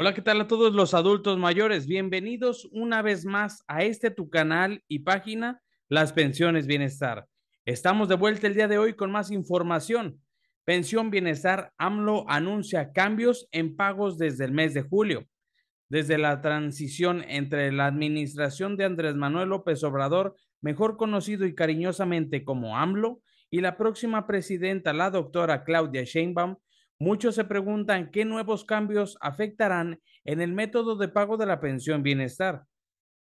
Hola, ¿qué tal a todos los adultos mayores? Bienvenidos una vez más a este tu canal y página, Las Pensiones Bienestar. Estamos de vuelta el día de hoy con más información. Pensión Bienestar AMLO anuncia cambios en pagos desde el mes de julio. Desde la transición entre la administración de Andrés Manuel López Obrador, mejor conocido y cariñosamente como AMLO, y la próxima presidenta, la doctora Claudia Sheinbaum, Muchos se preguntan qué nuevos cambios afectarán en el método de pago de la pensión bienestar.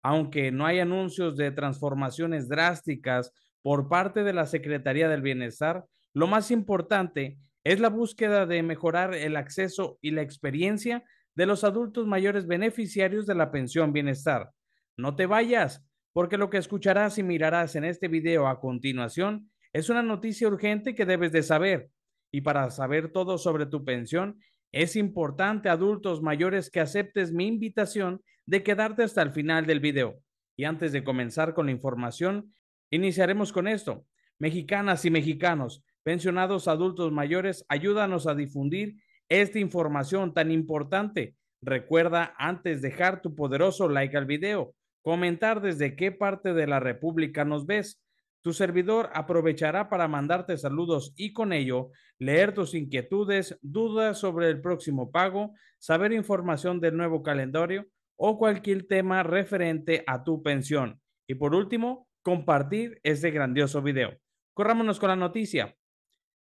Aunque no hay anuncios de transformaciones drásticas por parte de la Secretaría del Bienestar, lo más importante es la búsqueda de mejorar el acceso y la experiencia de los adultos mayores beneficiarios de la pensión bienestar. No te vayas, porque lo que escucharás y mirarás en este video a continuación es una noticia urgente que debes de saber y para saber todo sobre tu pensión, es importante, adultos mayores, que aceptes mi invitación de quedarte hasta el final del video. Y antes de comenzar con la información, iniciaremos con esto. Mexicanas y mexicanos, pensionados adultos mayores, ayúdanos a difundir esta información tan importante. Recuerda antes dejar tu poderoso like al video, comentar desde qué parte de la República nos ves tu servidor aprovechará para mandarte saludos y con ello leer tus inquietudes, dudas sobre el próximo pago, saber información del nuevo calendario o cualquier tema referente a tu pensión. Y por último, compartir este grandioso video. Corrámonos con la noticia.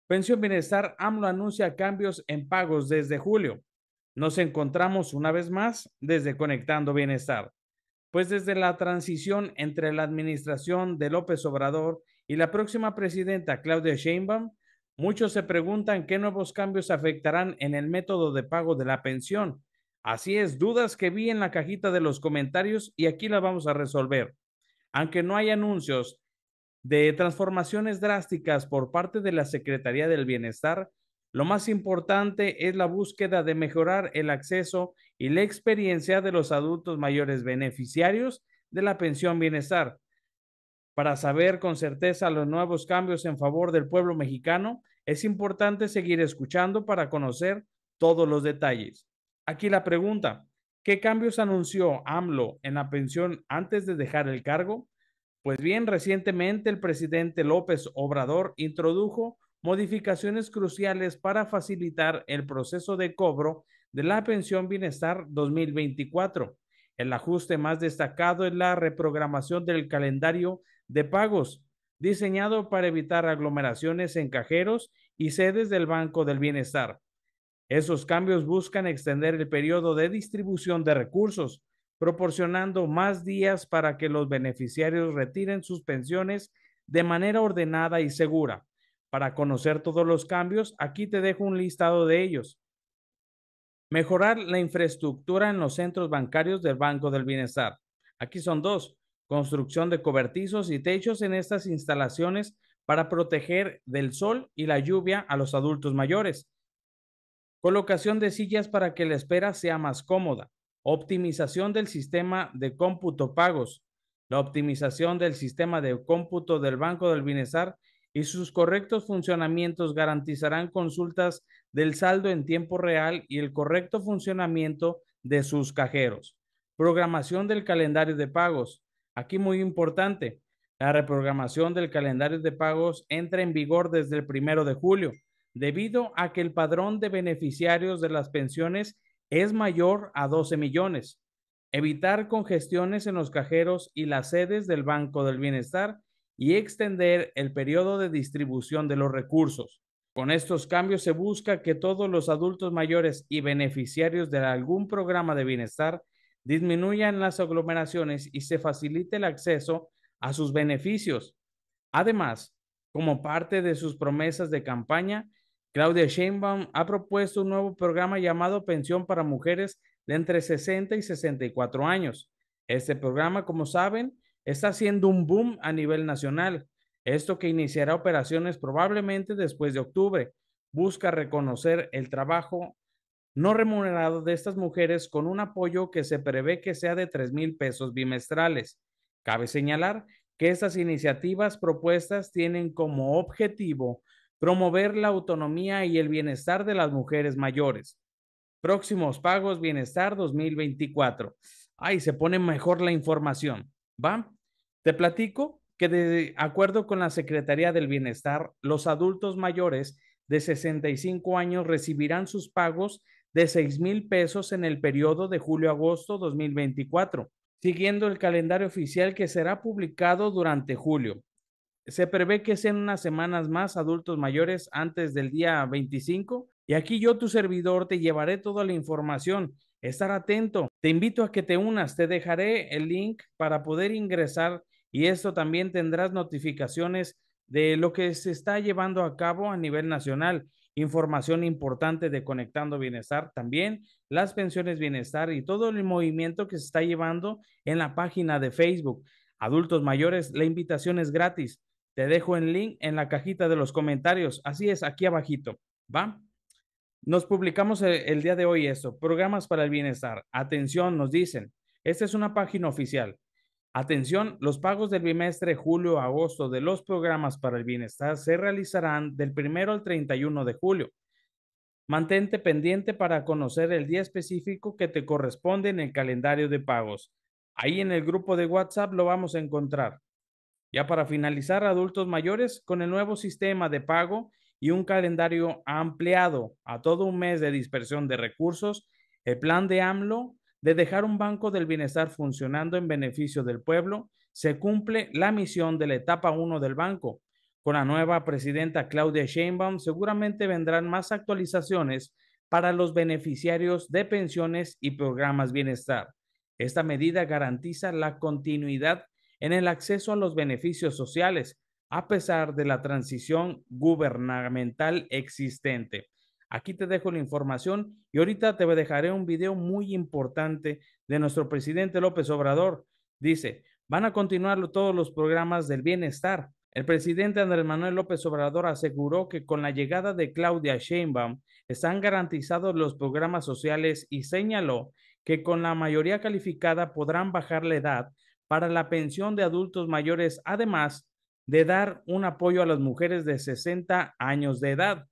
Pensión Bienestar AMLO anuncia cambios en pagos desde julio. Nos encontramos una vez más desde Conectando Bienestar pues desde la transición entre la administración de López Obrador y la próxima presidenta Claudia Sheinbaum, muchos se preguntan qué nuevos cambios afectarán en el método de pago de la pensión. Así es, dudas que vi en la cajita de los comentarios y aquí las vamos a resolver. Aunque no hay anuncios de transformaciones drásticas por parte de la Secretaría del Bienestar, lo más importante es la búsqueda de mejorar el acceso y la experiencia de los adultos mayores beneficiarios de la pensión bienestar. Para saber con certeza los nuevos cambios en favor del pueblo mexicano, es importante seguir escuchando para conocer todos los detalles. Aquí la pregunta, ¿qué cambios anunció AMLO en la pensión antes de dejar el cargo? Pues bien, recientemente el presidente López Obrador introdujo modificaciones cruciales para facilitar el proceso de cobro de la pensión bienestar 2024. El ajuste más destacado es la reprogramación del calendario de pagos, diseñado para evitar aglomeraciones en cajeros y sedes del Banco del Bienestar. Esos cambios buscan extender el periodo de distribución de recursos, proporcionando más días para que los beneficiarios retiren sus pensiones de manera ordenada y segura. Para conocer todos los cambios, aquí te dejo un listado de ellos. Mejorar la infraestructura en los centros bancarios del Banco del Bienestar. Aquí son dos. Construcción de cobertizos y techos en estas instalaciones para proteger del sol y la lluvia a los adultos mayores. Colocación de sillas para que la espera sea más cómoda. Optimización del sistema de cómputo pagos. La optimización del sistema de cómputo del Banco del Bienestar y sus correctos funcionamientos garantizarán consultas del saldo en tiempo real y el correcto funcionamiento de sus cajeros. Programación del calendario de pagos. Aquí muy importante, la reprogramación del calendario de pagos entra en vigor desde el primero de julio, debido a que el padrón de beneficiarios de las pensiones es mayor a 12 millones. Evitar congestiones en los cajeros y las sedes del Banco del Bienestar y extender el periodo de distribución de los recursos. Con estos cambios se busca que todos los adultos mayores y beneficiarios de algún programa de bienestar disminuyan las aglomeraciones y se facilite el acceso a sus beneficios. Además, como parte de sus promesas de campaña, Claudia Sheinbaum ha propuesto un nuevo programa llamado Pensión para Mujeres de entre 60 y 64 años. Este programa, como saben, está haciendo un boom a nivel nacional. Esto que iniciará operaciones probablemente después de octubre. Busca reconocer el trabajo no remunerado de estas mujeres con un apoyo que se prevé que sea de 3 mil pesos bimestrales. Cabe señalar que estas iniciativas propuestas tienen como objetivo promover la autonomía y el bienestar de las mujeres mayores. Próximos pagos Bienestar 2024. Ahí se pone mejor la información. ¿Va? Te platico que de acuerdo con la Secretaría del Bienestar, los adultos mayores de 65 años recibirán sus pagos de 6 mil pesos en el periodo de julio-agosto 2024, siguiendo el calendario oficial que será publicado durante julio. Se prevé que sean unas semanas más adultos mayores antes del día 25 y aquí yo, tu servidor, te llevaré toda la información. Estar atento. Te invito a que te unas. Te dejaré el link para poder ingresar y esto también tendrás notificaciones de lo que se está llevando a cabo a nivel nacional. Información importante de Conectando Bienestar también, las pensiones bienestar y todo el movimiento que se está llevando en la página de Facebook. Adultos mayores, la invitación es gratis. Te dejo el link en la cajita de los comentarios. Así es, aquí abajito. ¿Va? Nos publicamos el, día de hoy esto, programas para el bienestar. Atención, nos dicen, esta es una página oficial. Atención, los pagos del bimestre julio-agosto de los programas para el bienestar se realizarán del 1 al 31 de julio. Mantente pendiente para conocer el día específico que te corresponde en el calendario de pagos. Ahí en el grupo de WhatsApp lo vamos a encontrar. Ya para finalizar, adultos mayores, con el nuevo sistema de pago y un calendario ampliado a todo un mes de dispersión de recursos, el plan de AMLO de dejar un banco del bienestar funcionando en beneficio del pueblo, se cumple la misión de la etapa 1 del banco. Con la nueva presidenta Claudia Sheinbaum seguramente vendrán más actualizaciones para los beneficiarios de pensiones y programas bienestar. Esta medida garantiza la continuidad en el acceso a los beneficios sociales, a pesar de la transición gubernamental existente. Aquí te dejo la información y ahorita te dejaré un video muy importante de nuestro presidente López Obrador. Dice, van a continuar todos los programas del bienestar. El presidente Andrés Manuel López Obrador aseguró que con la llegada de Claudia Sheinbaum están garantizados los programas sociales y señaló que con la mayoría calificada podrán bajar la edad para la pensión de adultos mayores, además de dar un apoyo a las mujeres de 60 años de edad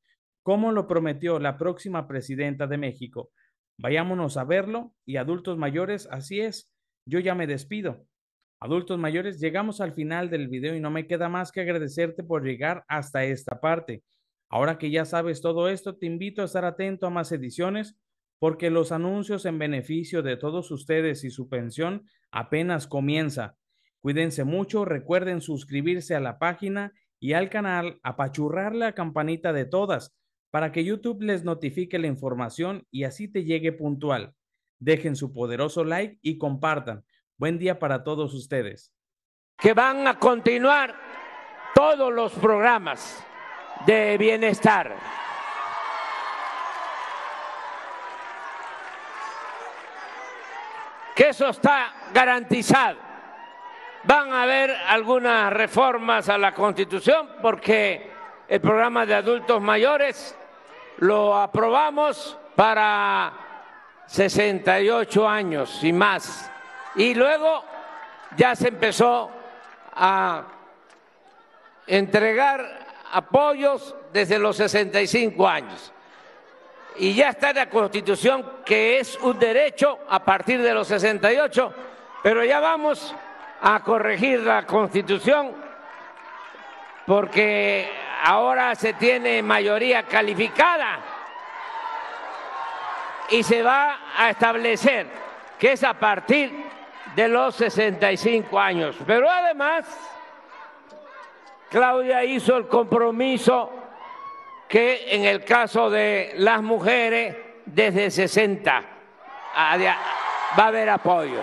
como lo prometió la próxima presidenta de México. Vayámonos a verlo y adultos mayores, así es, yo ya me despido. Adultos mayores, llegamos al final del video y no me queda más que agradecerte por llegar hasta esta parte. Ahora que ya sabes todo esto, te invito a estar atento a más ediciones porque los anuncios en beneficio de todos ustedes y su pensión apenas comienza. Cuídense mucho, recuerden suscribirse a la página y al canal, apachurrar la campanita de todas para que YouTube les notifique la información y así te llegue puntual. Dejen su poderoso like y compartan. Buen día para todos ustedes. Que van a continuar todos los programas de bienestar. Que eso está garantizado. Van a haber algunas reformas a la Constitución porque el programa de adultos mayores lo aprobamos para 68 años y más. Y luego ya se empezó a entregar apoyos desde los 65 años. Y ya está la Constitución que es un derecho a partir de los 68, pero ya vamos a corregir la Constitución porque ahora se tiene mayoría calificada y se va a establecer que es a partir de los 65 años. Pero además, Claudia hizo el compromiso que en el caso de las mujeres, desde 60 va a haber apoyo.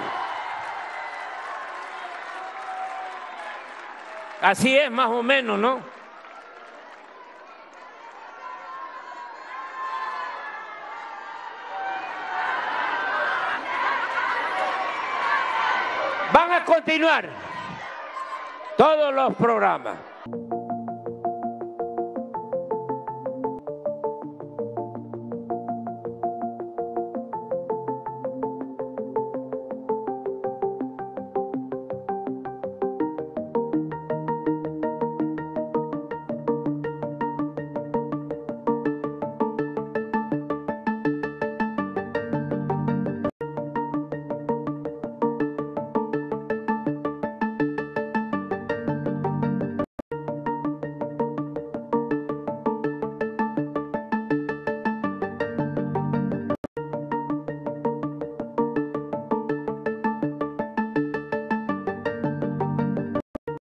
Así es más o menos, ¿no? continuar todos los programas.